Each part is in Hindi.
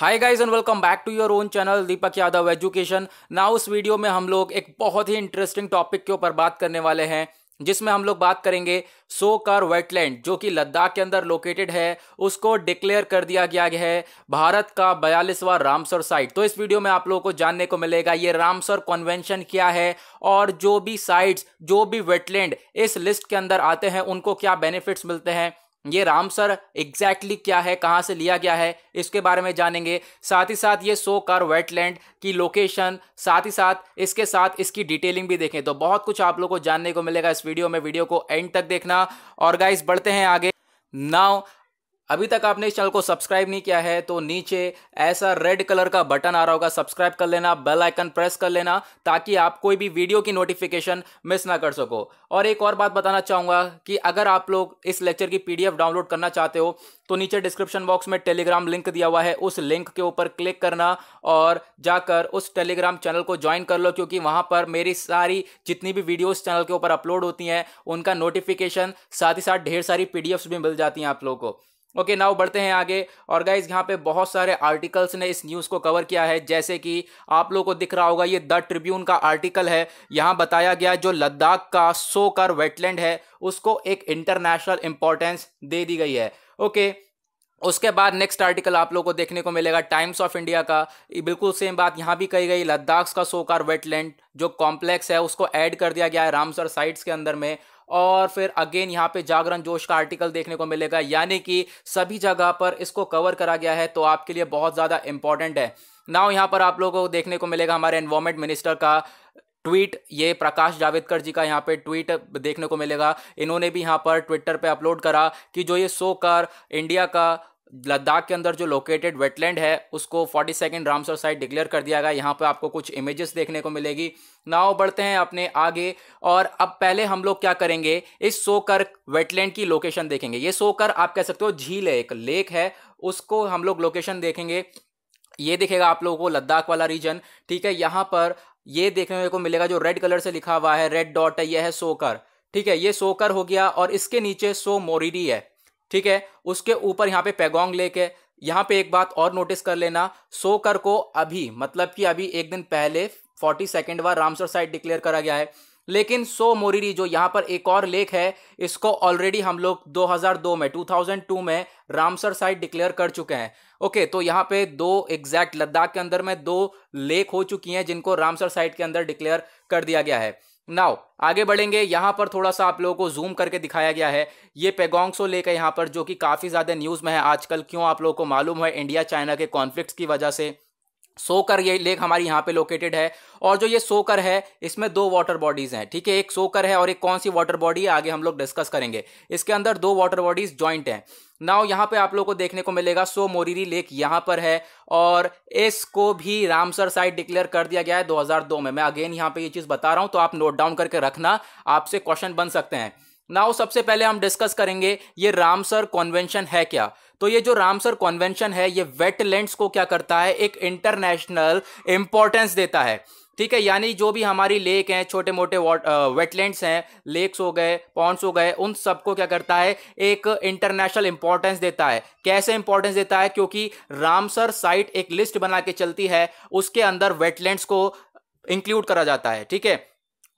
Hi guys and welcome back to your own channel Deepak Yadav education now उस वीडियो में हम लोग एक बहुत ही इंटरेस्टिंग टॉपिक के ऊपर बात करने वाले हैं जिसमें हम लोग बात करेंगे सो कर वेटलैंड जो कि लद्दाख के अंदर लोकेटेड है उसको डिक्लेयर कर दिया गया है भारत का बयालीसवा रामसर साइट तो इस वीडियो में आप लोगों को जानने को मिलेगा ये रामसर कन्वेंशन क्या है और जो भी साइट्स जो भी वेटलैंड इस लिस्ट के अंदर आते हैं उनको क्या बेनिफिट्स मिलते हैं ये रामसर एग्जैक्टली क्या है कहाँ से लिया गया है इसके बारे में जानेंगे साथ ही साथ ये सो कार वेटलैंड की लोकेशन साथ ही साथ इसके साथ इसकी डिटेलिंग भी देखें तो बहुत कुछ आप लोगों को जानने को मिलेगा इस वीडियो में वीडियो को एंड तक देखना और गाइस बढ़ते हैं आगे नाउ अभी तक आपने इस चैनल को सब्सक्राइब नहीं किया है तो नीचे ऐसा रेड कलर का बटन आ रहा होगा सब्सक्राइब कर लेना बेल आइकन प्रेस कर लेना ताकि आप कोई भी वीडियो की नोटिफिकेशन मिस ना कर सको और एक और बात बताना चाहूँगा कि अगर आप लोग इस लेक्चर की पीडीएफ डाउनलोड करना चाहते हो तो नीचे डिस्क्रिप्शन बॉक्स में टेलीग्राम लिंक दिया हुआ है उस लिंक के ऊपर क्लिक करना और जाकर उस टेलीग्राम चैनल को ज्वाइन कर लो क्योंकि वहाँ पर मेरी सारी जितनी भी वीडियोस चैनल के ऊपर अपलोड होती हैं उनका नोटिफिकेशन साथ ही साथ ढेर सारी पीडीएफ भी मिल जाती हैं आप लोगों को ओके नाउ बढ़ते हैं आगे और गाइज यहाँ पे बहुत सारे आर्टिकल्स ने इस न्यूज़ को कवर किया है जैसे कि आप लोगों को दिख रहा होगा ये द ट्रिब्यून का आर्टिकल है यहाँ बताया गया जो लद्दाख का सोकर वेटलैंड है उसको एक इंटरनेशनल इंपॉर्टेंस दे दी गई है ओके उसके बाद नेक्स्ट आर्टिकल आप लोगों को देखने को मिलेगा टाइम्स ऑफ इंडिया का बिल्कुल सेम बात यहाँ भी कही गई लद्दाख का सोकार वेटलैंड जो कॉम्प्लेक्स है उसको ऐड कर दिया गया है रामसर साइट्स के अंदर में और फिर अगेन यहाँ पे जागरण जोश का आर्टिकल देखने को मिलेगा यानी कि सभी जगह पर इसको कवर करा गया है तो आपके लिए बहुत ज़्यादा इंपॉर्टेंट है नाउ यहाँ पर आप लोगों को देखने को मिलेगा हमारे एनवायरमेंट मिनिस्टर का ट्वीट ये प्रकाश जावेदकर जी का यहाँ पे ट्वीट देखने को मिलेगा इन्होंने भी यहाँ पर ट्विटर पे अपलोड करा कि जो ये सो कर इंडिया का लद्दाख के अंदर जो लोकेटेड वेटलैंड है उसको forty second Ramsar site declare कर दिया गया यहाँ पर आपको कुछ इमेजेस देखने को मिलेगी नाव बढ़ते हैं अपने आगे और अब पहले हम लोग क्या करेंगे इस सोकर वेटलैंड की लोकेशन देखेंगे ये सोकर आप कह सकते हो झील है एक लेक है उसको हम लोग लोकेशन देखेंगे ये देखेगा आप लोगों को लद्दाख वाला रीजन ठीक है यहाँ पर ये देखने को मिलेगा जो रेड कलर से लिखा हुआ है रेड डॉट है यह है सोकर ठीक है ये सोकर हो गया और इसके नीचे सो मोरिडी है ठीक है उसके ऊपर यहाँ पे पैगोंग लेक है यहाँ पे एक बात और नोटिस कर लेना सोकर को अभी मतलब कि अभी एक दिन पहले फोर्टी सेकेंड बार रामसर साइट डिक्लेयर करा गया है लेकिन सो मोरीरी जो यहाँ पर एक और लेक है इसको ऑलरेडी हम लोग 2002 में 2002 में रामसर साइट डिक्लेयर कर चुके हैं ओके तो यहाँ पे दो एग्जैक्ट लद्दाख के अंदर में दो लेक हो चुकी हैं जिनको रामसर साइट के अंदर डिक्लेयर कर दिया गया है नाउ आगे बढ़ेंगे यहां पर थोड़ा सा आप लोगों को जूम करके दिखाया गया है ये पेगोंगसो लेकर यहां पर जो कि काफ़ी ज़्यादा न्यूज़ में है आजकल क्यों आप लोगों को मालूम है इंडिया चाइना के कॉन्फ्लिक्ट की वजह से सोकर ये लेक हमारी यहाँ पे लोकेटेड है और जो ये सोकर है इसमें दो वाटर बॉडीज हैं ठीक है एक सोकर है और एक कौन सी वाटर बॉडी है आगे हम लोग डिस्कस करेंगे इसके अंदर दो वाटर बॉडीज ज्वाइंट हैं नाउ यहाँ पे आप लोग को देखने को मिलेगा सो मोरीरी लेक यहाँ पर है और इसको भी रामसर साइट डिक्लेयर कर दिया गया है दो में मैं अगेन यहाँ पे ये चीज़ बता रहा हूँ तो आप नोट डाउन करके रखना आपसे क्वेश्चन बन सकते हैं नाउ सबसे पहले हम डिस्कस करेंगे ये रामसर कॉन्वेंशन है क्या तो ये जो रामसर कॉन्वेंशन है ये वेटलैंड्स को क्या करता है एक इंटरनेशनल इंपॉर्टेंस देता है ठीक है यानी जो भी हमारी लेक हैं छोटे मोटे वेटलैंड्स हैं लेक्स हो गए पॉन्ड्स हो गए उन सबको क्या करता है एक इंटरनेशनल इंपॉर्टेंस देता है कैसे इंपॉर्टेंस देता है क्योंकि रामसर साइट एक लिस्ट बना के चलती है उसके अंदर वेटलैंड्स को इंक्लूड करा जाता है ठीक है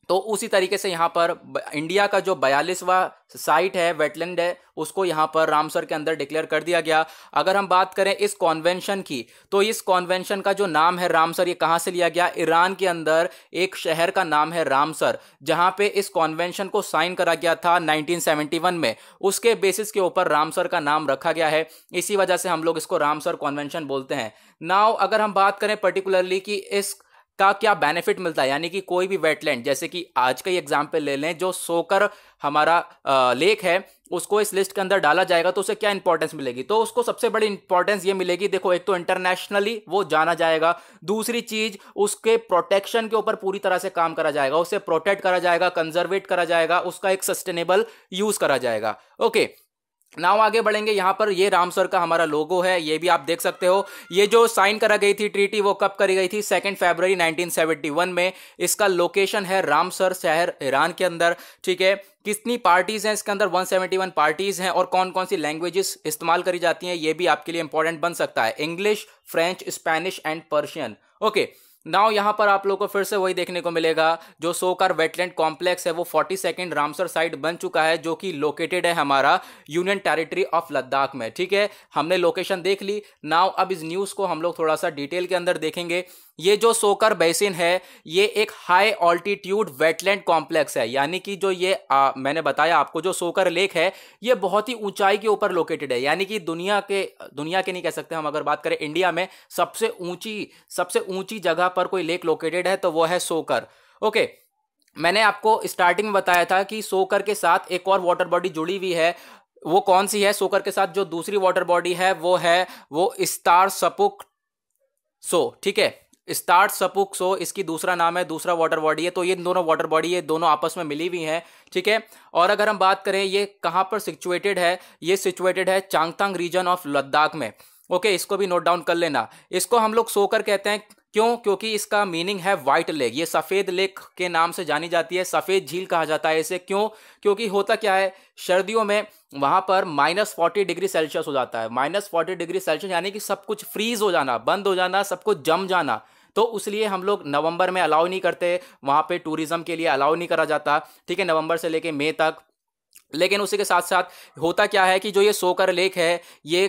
तो उसी तरीके से यहाँ पर इंडिया का जो बयालीसवा साइट है वेटलैंड है उसको यहाँ पर रामसर के अंदर डिक्लेयर कर दिया गया अगर हम बात करें इस कॉन्वेंशन की तो इस कॉन्वेंशन का जो नाम है रामसर ये कहाँ से लिया गया ईरान के अंदर एक शहर का नाम है रामसर जहाँ पे इस कॉन्वेंशन को साइन करा गया था 1971 में उसके बेसिस के ऊपर रामसर का नाम रखा गया है इसी वजह से हम लोग इसको रामसर कॉन्वेंशन बोलते हैं नाव अगर हम बात करें पर्टिकुलरली कि इस का क्या बेनिफिट मिलता है यानी कि कोई भी वेटलैंड जैसे कि आज का ही एग्जाम्पल ले लें जो सोकर हमारा लेक है उसको इस लिस्ट के अंदर डाला जाएगा तो उसे क्या इंपॉर्टेंस मिलेगी तो उसको सबसे बड़ी इंपॉर्टेंस ये मिलेगी देखो एक तो इंटरनेशनली वो जाना जाएगा दूसरी चीज उसके प्रोटेक्शन के ऊपर पूरी तरह से काम करा जाएगा उसे प्रोटेक्ट करा जाएगा कंजर्वेट करा जाएगा उसका एक सस्टेनेबल यूज करा जाएगा ओके okay. नाव आगे बढ़ेंगे यहाँ पर ये रामसर का हमारा लोगो है ये भी आप देख सकते हो ये जो साइन करा गई थी ट्रीटी वो कब करी गई थी सेकेंड फरवरी 1971 में इसका लोकेशन है रामसर शहर ईरान के अंदर ठीक है कितनी पार्टीज़ हैं इसके अंदर 171 पार्टीज़ हैं और कौन कौन सी लैंग्वेजेस इस्तेमाल करी जाती हैं ये भी आपके लिए इंपॉर्टेंट बन सकता है English French Spanish and Persian okay okay. Now यहाँ पर आप लोग को फिर से वही देखने को मिलेगा जो सोकर वेटलैंड कॉम्प्लेक्स है वो फोर्टी सेकेंड रामसर साइट बन चुका है जो कि लोकेटेड है हमारा यूनियन टेरिटरी ऑफ लद्दाख में ठीक है हमने लोकेशन देख ली नाउ अब इस न्यूज़ को हम लोग थोड़ा सा डिटेल के अंदर देखेंगे ये जो सोकर बेसिन है ये एक हाई ऑल्टीट्यूड वेटलैंड कॉम्प्लेक्स है यानी कि जो ये आ, मैंने बताया आपको जो सोकर लेक है ये बहुत ही ऊंचाई के ऊपर लोकेटेड है यानी कि दुनिया के दुनिया के नहीं कह सकते हम अगर बात करें इंडिया में सबसे ऊंची सबसे ऊंची जगह पर कोई लेक लोकेटेड है तो वो है सोकर ओके मैंने आपको स्टार्टिंग में बताया था कि सोकर के साथ एक और वाटर बॉडी जुड़ी हुई है वो कौन सी है सोकर के साथ जो दूसरी वाटर बॉडी है वो है वो स्टार सपुक सो ठीक है स्टार्ट सपुक सो इसकी दूसरा नाम है दूसरा वाटर बॉडी है तो ये दोनों वाटर बॉडी ये दोनों आपस में मिली हुई हैं ठीक है और अगर हम बात करें ये कहाँ पर सिचुएटेड है ये सिचुएटेड है चांगतांग रीजन ऑफ लद्दाख में ओके इसको भी नोट डाउन कर लेना इसको हम लोग सोकर कहते हैं क्यों क्योंकि इसका मीनिंग है वाइट लेक ये सफ़ेद लेक के नाम से जानी जाती है सफ़ेद झील कहा जाता है इसे क्यों क्योंकि होता क्या है सर्दियों में वहां पर माइनस फोर्टी डिग्री सेल्सियस हो जाता है माइनस फोर्टी डिग्री सेल्सियस यानी कि सब कुछ फ्रीज हो जाना बंद हो जाना सब कुछ जम जाना तो उसलिए हम लोग नवंबर में अलाउ नहीं करते वहाँ पे टूरिज़्म के लिए अलाउ नहीं करा जाता ठीक है नवंबर से लेके मई तक लेकिन उसी के साथ साथ होता क्या है कि जो ये सोकर लेक है ये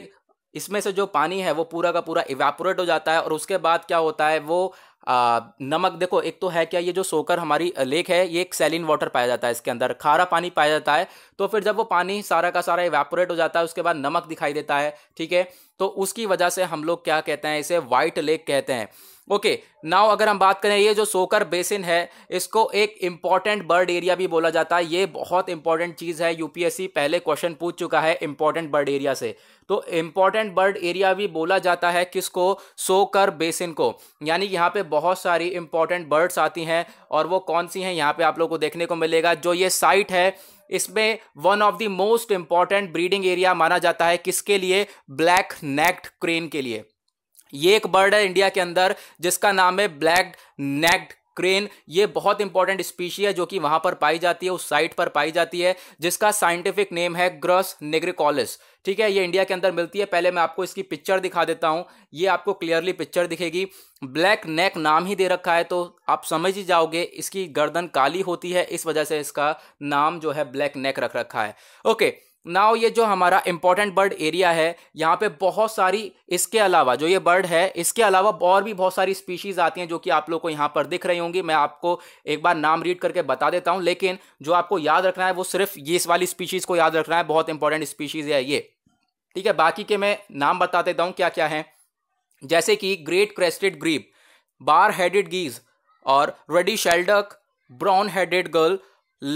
इसमें से जो पानी है वो पूरा का पूरा इवेपोरेट हो जाता है और उसके बाद क्या होता है वो आ, नमक देखो एक तो है क्या ये जो सोकर हमारी लेक है ये एक सेलिन वाटर पाया जाता है इसके अंदर खारा पानी पाया जाता है तो फिर जब वो पानी सारा का सारा इवेपोरेट हो जाता है उसके बाद नमक दिखाई देता है ठीक है तो उसकी वजह से हम लोग क्या कहते हैं इसे वाइट लेक कहते हैं ओके नाउ अगर हम बात करें ये जो सोकर बेसिन है इसको एक इम्पॉर्टेंट बर्ड एरिया भी बोला जाता है ये बहुत इंपॉर्टेंट चीज़ है यूपीएससी पहले क्वेश्चन पूछ चुका है इम्पॉर्टेंट बर्ड एरिया से तो इम्पॉर्टेंट बर्ड एरिया भी बोला जाता है किसको सोकर बेसिन को यानी यहाँ पे बहुत सारी इंपॉर्टेंट बर्ड्स आती हैं और वो कौन सी हैं यहाँ पर आप लोग को देखने को मिलेगा जो ये साइट है इसमें one of the most important breeding area माना जाता है किसके लिए ब्लैक नेक्ड क्रेन के लिए ये एक बर्ड है इंडिया के अंदर जिसका नाम है ब्लैक नेक्ड क्रेन ये बहुत इंपॉर्टेंट स्पीशी है जो कि वहां पर पाई जाती है उस साइट पर पाई जाती है जिसका साइंटिफिक नेम है ग्रस नेग्रिकॉलिस ठीक है ये इंडिया के अंदर मिलती है पहले मैं आपको इसकी पिक्चर दिखा देता हूं ये आपको क्लियरली पिक्चर दिखेगी ब्लैक नेक नाम ही दे रखा है तो आप समझ ही जाओगे इसकी गर्दन काली होती है इस वजह से इसका नाम जो है ब्लैक नेक रख रखा है ओके नाव ये जो हमारा इंपॉर्टेंट बर्ड एरिया है यहाँ पे बहुत सारी इसके अलावा जो ये बर्ड है इसके अलावा और भी बहुत सारी स्पीशीज़ आती हैं जो कि आप लोग को यहाँ पर दिख रही होंगी मैं आपको एक बार नाम रीड करके बता देता हूँ लेकिन जो आपको याद रखना है वो सिर्फ ये इस वाली स्पीशीज़ को याद रखना है बहुत इंपॉर्टेंट स्पीशीज़ है ये ठीक है बाकी के मैं नाम बता देता हूँ क्या क्या है जैसे कि great crested grebe bar headed geese और ruddy shelduck brown headed gull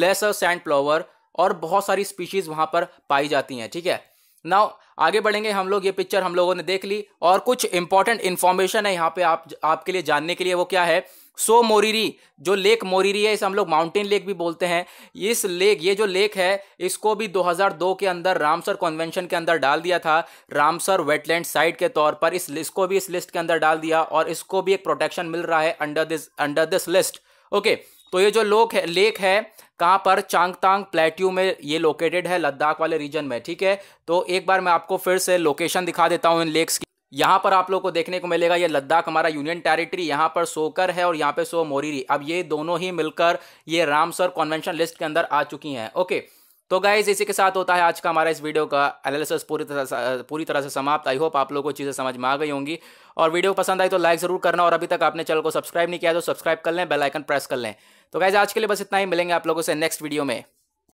lesser sand plover और बहुत सारी स्पीशीज़ वहां पर पाई जाती हैं ठीक है नाउ आगे बढ़ेंगे हम लोग ये पिक्चर हम लोगों ने देख ली और कुछ इंपॉर्टेंट इन्फॉर्मेशन है यहाँ पे आप आपके लिए जानने के लिए वो क्या है सो मोरीरी जो लेक मोरीरी है इसे हम लोग माउंटेन लेक भी बोलते हैं इस लेक ये जो लेक है इसको भी 2002 के अंदर रामसर कन्वेंशन के अंदर डाल दिया था रामसर वेटलैंड साइट के तौर पर इस इसको भी इस लिस्ट के अंदर डाल दिया और इसको भी एक प्रोटेक्शन मिल रहा है under this under this list okay okay. तो ये जो लोक है लेक है कहाँ पर चांगतांग प्लेट्यू में ये लोकेटेड है लद्दाख वाले रीजन में ठीक है तो एक बार मैं आपको फिर से लोकेशन दिखा देता हूँ इन लेक्स की यहाँ पर आप लोग को देखने को मिलेगा ये लद्दाख हमारा यूनियन टेरिटरी यहाँ पर सोकर है और यहाँ पे सो मोरीरी अब ये दोनों ही मिलकर ये रामसर कॉन्वेंशन लिस्ट के अंदर आ चुकी हैं ओके तो गाइज इसी के साथ होता है आज का हमारा इस वीडियो का एनालिसिस पूरी तरह पूरी तरह से समाप्त आई होप आप लोगों को चीज़ें समझ में आ गई होंगी और वीडियो पसंद आई तो लाइक ज़रूर करना और अभी तक आपने चैनल को सब्सक्राइब नहीं किया तो सब्सक्राइब कर लें बेलाइकन प्रेस कर लें तो गाइज आज के लिए बस इतना ही मिलेंगे आप लोगों से नेक्स्ट वीडियो में